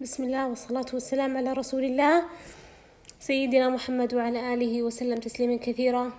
بسم الله والصلاة والسلام على رسول الله سيدنا محمد وعلى آله وسلم تسليما كثيرا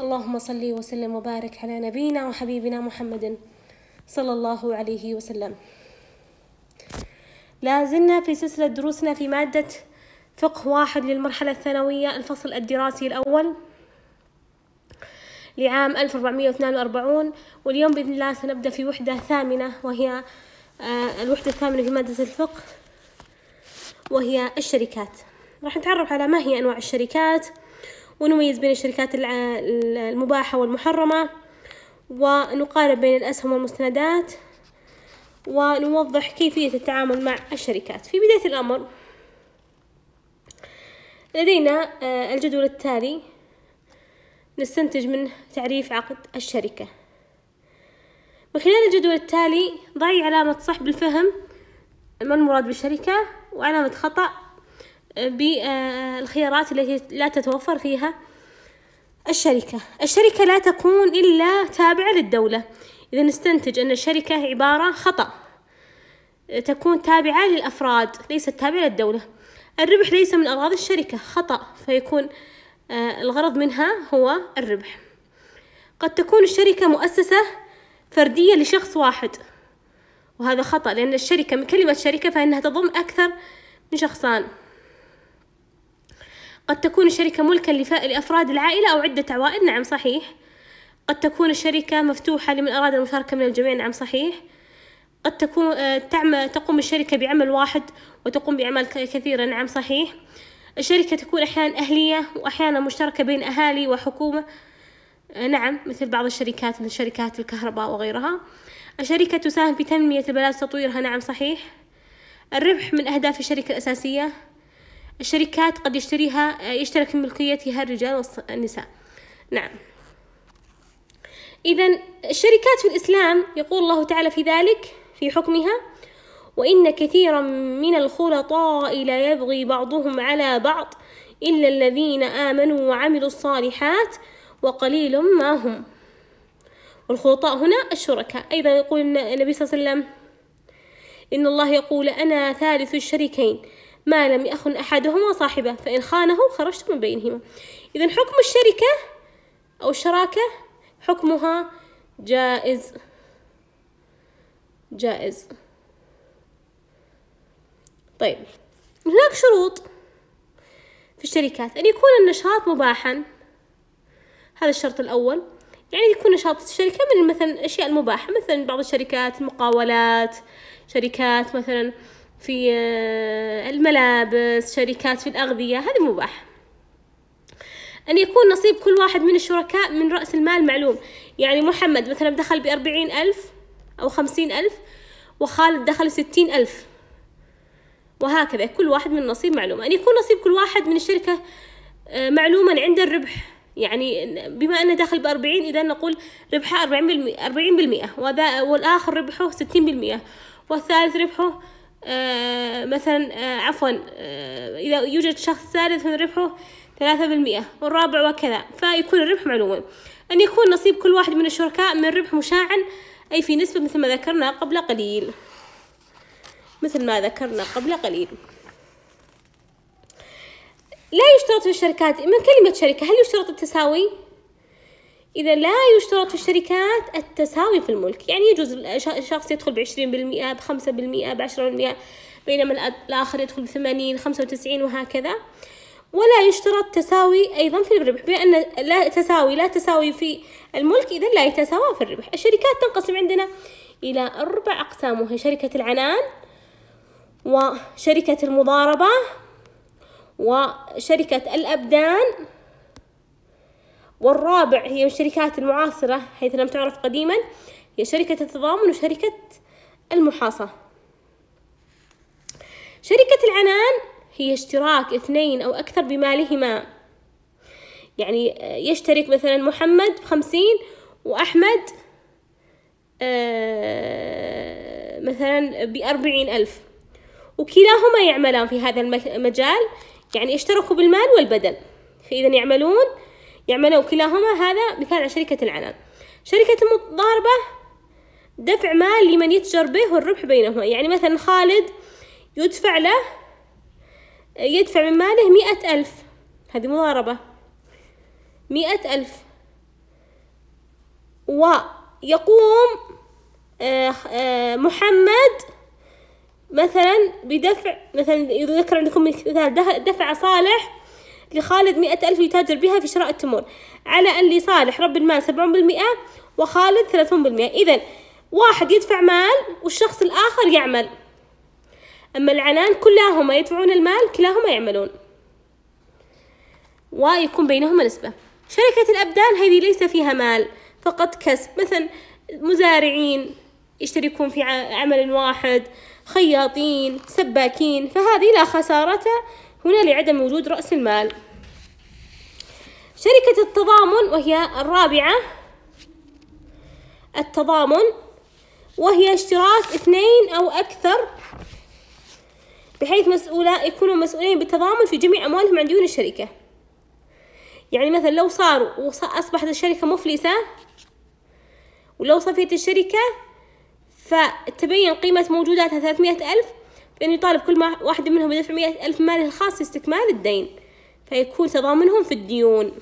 اللهم صل وسلم وبارك على نبينا وحبيبنا محمد صلى الله عليه وسلم لا زلنا في سلسلة دروسنا في مادة فقه واحد للمرحلة الثانوية الفصل الدراسي الأول لعام 1442 واليوم بإذن الله سنبدأ في وحدة ثامنة وهي آه، الوحدة الثامنة في مادة الفقه وهي الشركات راح نتعرف على ما هي أنواع الشركات ونميز بين الشركات المباحة والمحرمة ونقارن بين الأسهم والمستندات ونوضح كيفية التعامل مع الشركات في بداية الأمر لدينا آه، الجدول التالي نستنتج منه تعريف عقد الشركة من خلال الجدول التالي ضعي علامة صح بالفهم ما المراد بالشركة وعلامة خطأ بالخيارات التي لا تتوفر فيها الشركة الشركة لا تكون إلا تابعة للدولة إذا نستنتج أن الشركة عبارة خطأ تكون تابعة للأفراد ليست تابعة للدولة الربح ليس من أغراض الشركة خطأ فيكون آه، الغرض منها هو الربح قد تكون الشركة مؤسسة فردية لشخص واحد وهذا خطأ لأن الشركة من كلمة شركة فإنها تضم أكثر من شخصان قد تكون الشركة ملكا لأفراد العائلة أو عدة عوائل نعم صحيح قد تكون الشركة مفتوحة لمن أراد المشاركة من الجميع نعم صحيح قد تكون آه، تعمل تقوم الشركة بعمل واحد وتقوم بأعمال كثيرة نعم صحيح الشركة تكون أحيانا أهلية وأحيانا مشتركة بين أهالي وحكومة آه، نعم مثل بعض الشركات مثل شركات الكهرباء وغيرها الشركة تساهم في تنمية البلاد وتطويرها نعم صحيح الربح من أهداف الشركة الأساسية الشركات قد يشتريها آه، يشترك في ملكيتها الرجال والنساء نعم إذا الشركات في الإسلام يقول الله تعالى في ذلك في حكمها وإن كثيرا من الخلطاء لا يبغي بعضهم على بعض إلا الذين آمنوا وعملوا الصالحات وقليل ما هم والخلطاء هنا الشركاء أيضا يقول النبي صلى الله عليه وسلم إن الله يقول أنا ثالث الشريكين ما لم يخن أحدهما صاحبه فإن خانه خرجت من بينهما إذا حكم الشركة أو الشراكة حكمها جائز جائز طيب هناك شروط في الشركات أن يكون النشاط مباحا هذا الشرط الأول يعني يكون نشاط الشركة من مثلا الأشياء المباحة مثلا بعض الشركات المقاولات شركات مثلا في آه، الملابس شركات في الأغذية هذا مباح أن يكون نصيب كل واحد من الشركاء من رأس المال معلوم يعني محمد مثلا دخل بأربعين ألف أو خمسين ألف وخالد دخل ستين ألف وهكذا كل واحد من النصيب معلوم أن يكون نصيب كل واحد من الشركة آه، معلوما عند الربح يعني بما أنه داخل بأربعين إذا نقول ربحه أربعين بالمئة, أربعين بالمئة وذا والآخر ربحه ستين بالمئة والثالث ربحه آه مثلا آه عفوا آه إذا يوجد شخص ثالث ربحه ثلاثة بالمئة والرابع وكذا فيكون الربح معلوم أن يكون نصيب كل واحد من الشركاء من ربح مشاعا أي في نسبة مثل ما ذكرنا قبل قليل مثل ما ذكرنا قبل قليل لا يشترط في الشركات من كلمة شركة هل يشترط التساوي؟ إذا لا يشترط في الشركات التساوي في الملك يعني يجوز شخص يدخل بعشرين بالمئة بخمسة بالمئة بعشرة بالمئة بينما الآخر يدخل بثمانين خمسة وتسعين وهكذا ولا يشترط تساوي أيضا في الربح بأن لا تساوي لا تساوي في الملك إذا لا يتساوى في الربح الشركات تنقسم عندنا إلى أربع أقسام وهي شركة العنان وشركة المضاربة وشركة الأبدان والرابع هي من الشركات المعاصرة حيث لم تعرف قديما هي شركة التضامن وشركة المحاصة شركة العنان هي اشتراك اثنين أو أكثر بمالهما يعني يشترك مثلا محمد بخمسين وأحمد آه، مثلا بأربعين ألف وكلاهما يعملان في هذا المجال يعني اشتركوا بالمال والبدن فإذا يعملون يعملون كلاهما هذا مثال على شركة العنان شركة متضاربة دفع مال لمن يتجر به والربح بينهما يعني مثلا خالد يدفع له يدفع من ماله مئة ألف هذه مضاربة مئة ألف ويقوم آه، آه، محمد مثلا بدفع مثلا يذكر عندكم مثال دفع صالح لخالد مئة ألف يتاجر بها في شراء التمور على أن لصالح رب المال سبعون بالمئة وخالد ثلاثون بالمئة إذا واحد يدفع مال والشخص الآخر يعمل أما العنان كلاهما يدفعون المال كلاهما يعملون ويكون بينهما نسبة شركة الأبدان هذه ليس فيها مال فقط كسب مثلا مزارعين يشتركون في عمل واحد خياطين سباكين فهذه لا خسارة هنا لعدم وجود رأس المال شركة التضامن وهي الرابعة التضامن وهي اشتراك اثنين أو أكثر بحيث مسؤولة يكونوا مسؤولين بالتضامن في جميع أموالهم عن ديون الشركة يعني مثلا لو صار وأصبحت الشركة مفلسة ولو صفيت الشركة فتبين قيمة موجوداتها ثلاثمائة ألف فإن يطالب كل واحد منهم بدفع مية ألف ماله الخاص لاستكمال الدين فيكون تضامنهم في الديون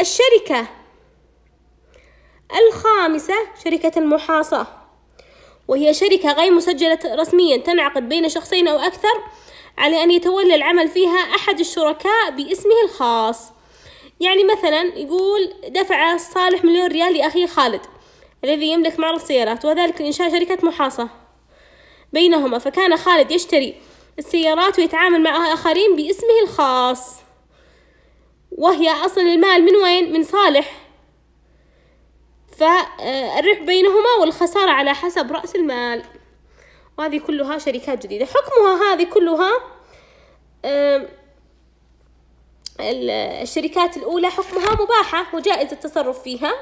الشركة الخامسة شركة المحاصة وهي شركة غير مسجلة رسميا تنعقد بين شخصين أو أكثر على أن يتولى العمل فيها أحد الشركاء باسمه الخاص يعني مثلا يقول دفع صالح مليون ريال لأخيه خالد الذي يملك معرض سيارات وذلك لإنشاء شركة محاصة بينهما فكان خالد يشتري السيارات ويتعامل مع آخرين باسمه الخاص وهي أصل المال من وين؟ من صالح فالربح بينهما والخسارة على حسب رأس المال وهذه كلها شركات جديدة حكمها هذه كلها الشركات الأولى حكمها مباحة وجائز التصرف فيها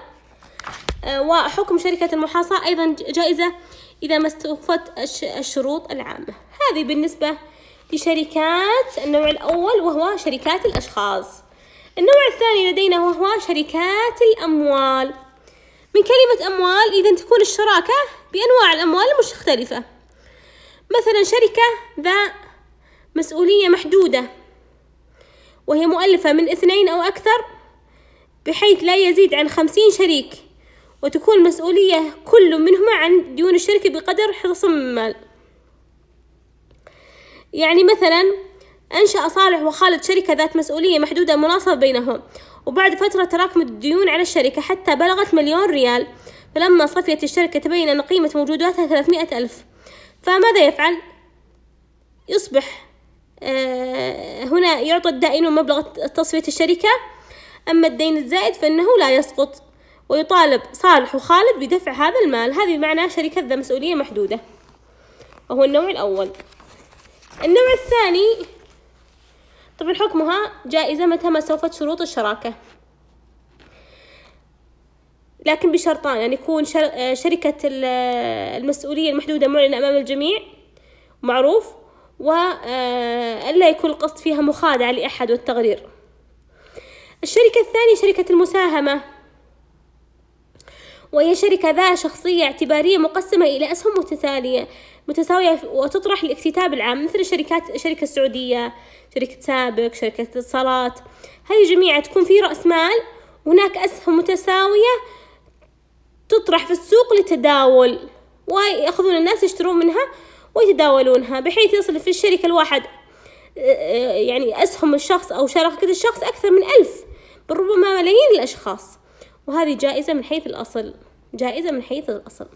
وحكم شركة المحاصة أيضا جائزة إذا ما استوفت الشروط العامة هذه بالنسبة لشركات النوع الأول وهو شركات الأشخاص النوع الثاني لدينا وهو شركات الأموال من كلمة أموال إذا تكون الشراكة بأنواع الأموال المختلفة مثلا شركة ذا مسؤولية محدودة وهي مؤلفة من اثنين أو أكثر بحيث لا يزيد عن خمسين شريك وتكون مسؤولية كل منهما عن ديون الشركة بقدر حصص المال يعني مثلا أنشأ صالح وخالد شركة ذات مسؤولية محدودة مناصفة بينهم وبعد فترة تراكمت الديون على الشركة حتى بلغت مليون ريال فلما صفيت الشركة تبين أن قيمة موجوداتها ثلاثمائة ألف فماذا يفعل؟ يصبح آه، هنا يعطى الدائن مبلغ تصفية الشركة أما الدين الزائد فإنه لا يسقط ويطالب صالح وخالد بدفع هذا المال هذه معناه شركة ذا مسؤولية محدودة وهو النوع الأول النوع الثاني طبعا حكمها جائزة متى ما سوفت شروط الشراكة لكن بشرطان أن يعني يكون شركة المسؤولية المحدودة معلنة أمام الجميع معروف وألا آه، يكون القصد فيها مخادعة لأحد والتغرير الشركة الثانية شركة المساهمة وهي شركة ذات شخصية اعتبارية مقسمة إلى أسهم متتالية متساوية وتطرح الاكتتاب العام مثل شركات الشركة السعودية شركة سابك شركة اتصالات هذه جميعها تكون في رأس مال هناك أسهم متساوية تطرح في السوق للتداول ويأخذون الناس يشترون منها ويتداولونها بحيث يصل في الشركة الواحد آه، آه، يعني أسهم الشخص أو شراكة الشخص أكثر من ألف بل ربما ملايين الأشخاص وهذه جائزة من حيث الأصل جائزة من حيث الأصل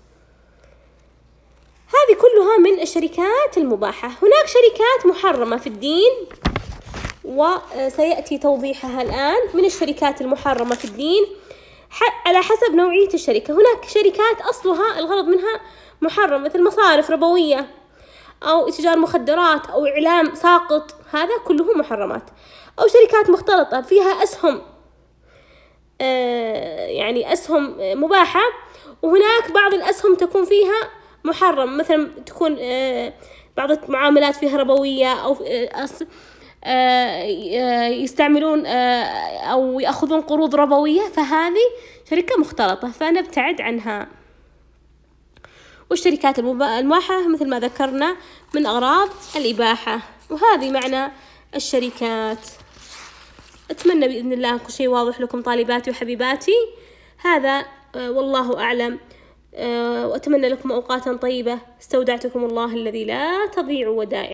هذه كلها من الشركات المباحة هناك شركات محرمة في الدين وسيأتي آه، توضيحها الآن من الشركات المحرمة في الدين على حسب نوعية الشركة هناك شركات أصلها الغرض منها محرم مثل مصارف ربوية أو تجار مخدرات أو إعلام ساقط هذا كله محرمات أو شركات مختلطة فيها أسهم يعني أسهم مباحة وهناك بعض الأسهم تكون فيها محرم مثلا تكون آه، بعض المعاملات فيها ربوية أو آه، آه، يستعملون أو يأخذون قروض ربوية فهذه شركة مختلطة فنبتعد عنها والشركات المباحة مثل ما ذكرنا من أغراض الإباحة وهذه معنى الشركات أتمنى بإذن الله كل شيء واضح لكم طالباتي وحبيباتي هذا آه، والله أعلم آه، وأتمنى لكم أوقاتا طيبة استودعتكم الله الذي لا تضيع ودائعه